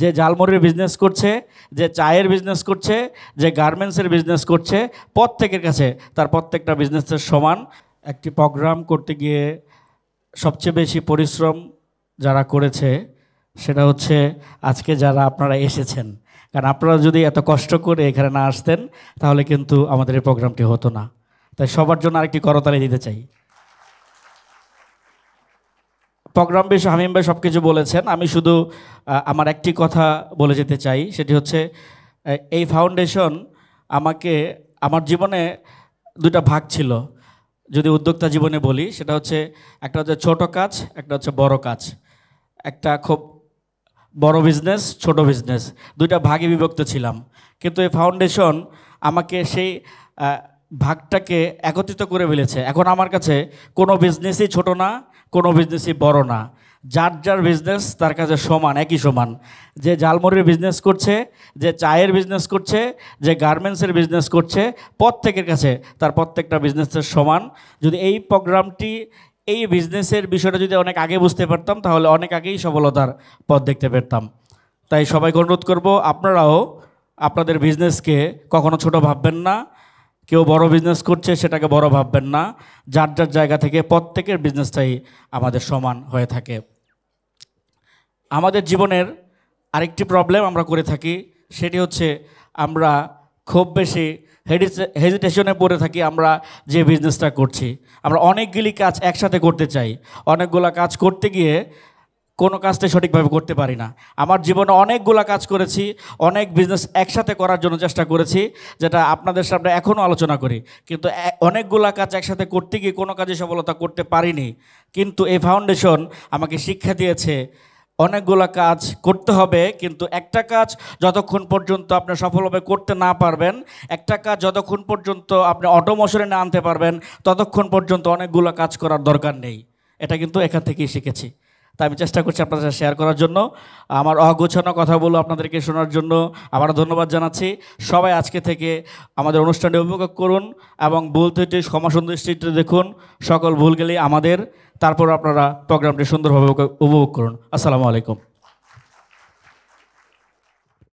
যে ঝালমুড়ির বিজনেস করছে যে চায়ের বিজনেস করছে যে গার্মেন্টসের বিজনেস করছে প্রত্যেকের কাছে তার প্রত্যেকটা বিজনেসের সমান একটি প্রোগ্রাম করতে গিয়ে সবচেয়ে বেশি পরিশ্রম যারা করেছে সেটা হচ্ছে আজকে যারা আপনারা এসেছেন কারণ আপনারা যদি এত কষ্ট করে এখানে না আসতেন তাহলে কিন্তু আমাদের এই প্রোগ্রামটি হতো না তাই সবার জন্য আরেকটি করতালি দিতে চাই প্রোগ্রাম বেশ হামিম ভাই সব কিছু বলেছেন আমি শুধু আমার একটি কথা বলে যেতে চাই সেটি হচ্ছে এই ফাউন্ডেশন আমাকে আমার জীবনে দুটা ভাগ ছিল যদি উদ্যোক্তা জীবনে বলি সেটা হচ্ছে একটা হচ্ছে ছোট কাজ একটা হচ্ছে বড় কাজ একটা খুব বড় বিজনেস ছোট বিজনেস দুইটা ভাগে বিভক্ত ছিলাম কিন্তু এই ফাউন্ডেশন আমাকে সেই ভাগটাকে একত্রিত করে ফেলেছে এখন আমার কাছে কোনো বিজনেসই ছোট না কোনো বিজনেসই বড় না যার যার বিজনেস তার কাছে সমান একই সমান যে ঝালমুড়ির বিজনেস করছে যে চায়ের বিজনেস করছে যে গার্মেন্টসের বিজনেস করছে প্রত্যেকের কাছে তার প্রত্যেকটা বিজনেসের সমান যদি এই প্রোগ্রামটি এই বিজনেসের বিষয়টা যদি অনেক আগে বুঝতে পারতাম তাহলে অনেক আগেই সফলতার পথ দেখতে পেতাম তাই সবাইকে অনুরোধ করব আপনারাও আপনাদের বিজনেসকে কখনো ছোট ভাববেন না কেউ বড় বিজনেস করছে সেটাকে বড় ভাববেন না যার যার জায়গা থেকে প্রত্যেকের বিজনেসটাই আমাদের সমান হয়ে থাকে আমাদের জীবনের আরেকটি প্রবলেম আমরা করে থাকি সেটি হচ্ছে আমরা খুব বেশি হেজিটেশনে পড়ে থাকি আমরা যে বিজনেসটা করছি আমরা অনেকগুলি কাজ একসাথে করতে চাই অনেকগুলো কাজ করতে গিয়ে কোনো কাজটাই সঠিকভাবে করতে পারি না আমার জীবনে অনেকগুলো কাজ করেছি অনেক বিজনেস একসাথে করার জন্য চেষ্টা করেছি যেটা আপনাদের সামনে এখনও আলোচনা করি কিন্তু অনেকগুলো কাজ একসাথে করতে গিয়ে কোনো কাজে সফলতা করতে পারিনি কিন্তু এই ফাউন্ডেশন আমাকে শিক্ষা দিয়েছে অনেকগুলো কাজ করতে হবে কিন্তু একটা কাজ যতক্ষণ পর্যন্ত আপনি সফলভাবে করতে না পারবেন একটা কাজ যতক্ষণ পর্যন্ত আপনি অটোমোশনে না আনতে পারবেন ততক্ষণ পর্যন্ত অনেকগুলো কাজ করার দরকার নেই এটা কিন্তু এখান থেকেই শিখেছি তাই আমি চেষ্টা করছি আপনাদের সাথে শেয়ার করার জন্য আমার অগোছানো কথাগুলো আপনাদেরকে শোনার জন্য আমরা ধন্যবাদ জানাচ্ছি সবাই আজকে থেকে আমাদের অনুষ্ঠানটি উপভোগ করুন এবং ভুল থেকে ক্ষমা সন্তুষ্টিটি দেখুন সকল ভুল গেলেই আমাদের তারপর আপনারা প্রোগ্রামটি সুন্দরভাবে উপভোগ করুন আসসালামু আলাইকুম